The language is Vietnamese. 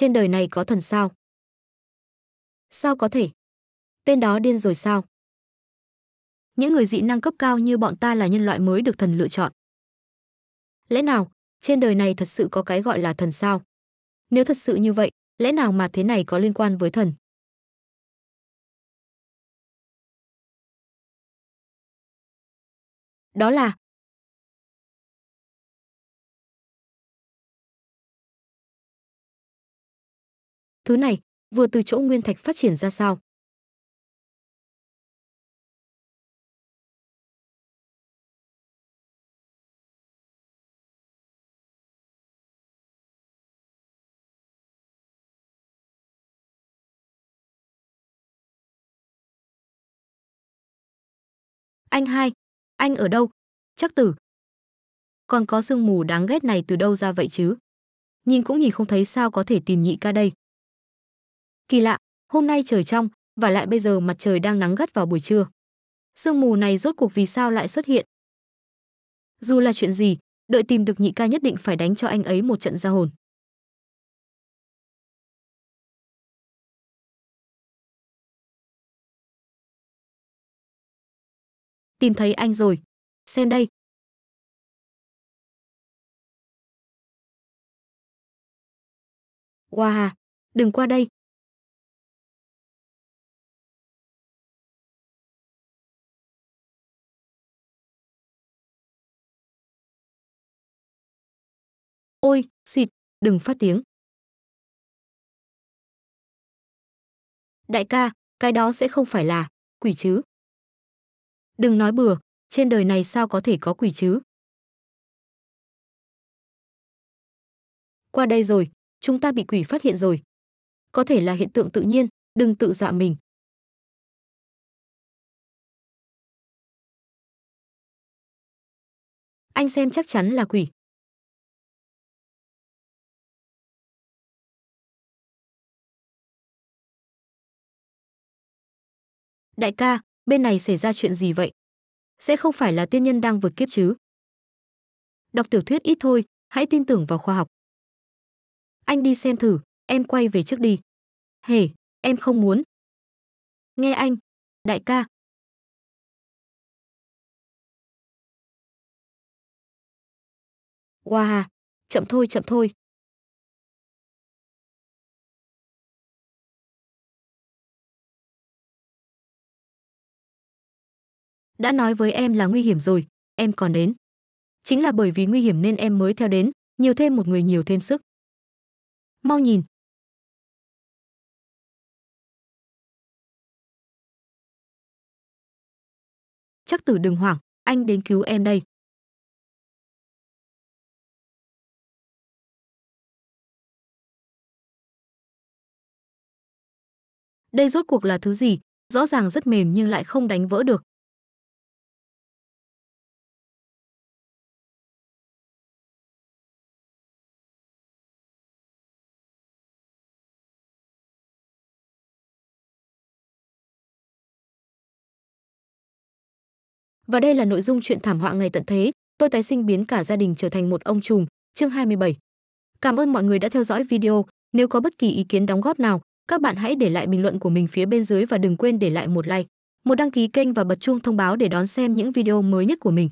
trên đời này có thần sao? Sao có thể? Tên đó điên rồi sao? Những người dị năng cấp cao như bọn ta là nhân loại mới được thần lựa chọn. Lẽ nào, trên đời này thật sự có cái gọi là thần sao? Nếu thật sự như vậy, lẽ nào mà thế này có liên quan với thần? Đó là Thứ này vừa từ chỗ nguyên thạch phát triển ra sao? Anh hai, anh ở đâu? Chắc tử. Còn có sương mù đáng ghét này từ đâu ra vậy chứ? Nhìn cũng nhìn không thấy sao có thể tìm nhị ca đây. Kỳ lạ, hôm nay trời trong và lại bây giờ mặt trời đang nắng gắt vào buổi trưa. Sương mù này rốt cuộc vì sao lại xuất hiện? Dù là chuyện gì, đợi tìm được nhị ca nhất định phải đánh cho anh ấy một trận ra hồn. Tìm thấy anh rồi, xem đây. Wow, đừng qua đây, Ôi, xịt, đừng phát tiếng. Đại ca, cái đó sẽ không phải là quỷ chứ. Đừng nói bừa, trên đời này sao có thể có quỷ chứ? Qua đây rồi, chúng ta bị quỷ phát hiện rồi. Có thể là hiện tượng tự nhiên, đừng tự dọa mình. Anh xem chắc chắn là quỷ. Đại ca, bên này xảy ra chuyện gì vậy? Sẽ không phải là tiên nhân đang vượt kiếp chứ? Đọc tiểu thuyết ít thôi, hãy tin tưởng vào khoa học. Anh đi xem thử, em quay về trước đi. Hề, em không muốn. Nghe anh, đại ca, Wow, chậm thôi chậm thôi, đã nói với em là nguy hiểm rồi em còn đến chính là bởi vì nguy hiểm nên em mới theo đến nhiều thêm một người nhiều thêm sức mau nhìn chắc tử đừng hoảng anh đến cứu em đây đây rốt cuộc là thứ gì rõ ràng rất mềm nhưng lại không đánh vỡ được Và đây là nội dung chuyện thảm họa ngày tận thế, tôi tái sinh biến cả gia đình trở thành một ông trùm, chương 27. Cảm ơn mọi người đã theo dõi video, nếu có bất kỳ ý kiến đóng góp nào, các bạn hãy để lại bình luận của mình phía bên dưới và đừng quên để lại một like, một đăng ký kênh và bật chuông thông báo để đón xem những video mới nhất của mình.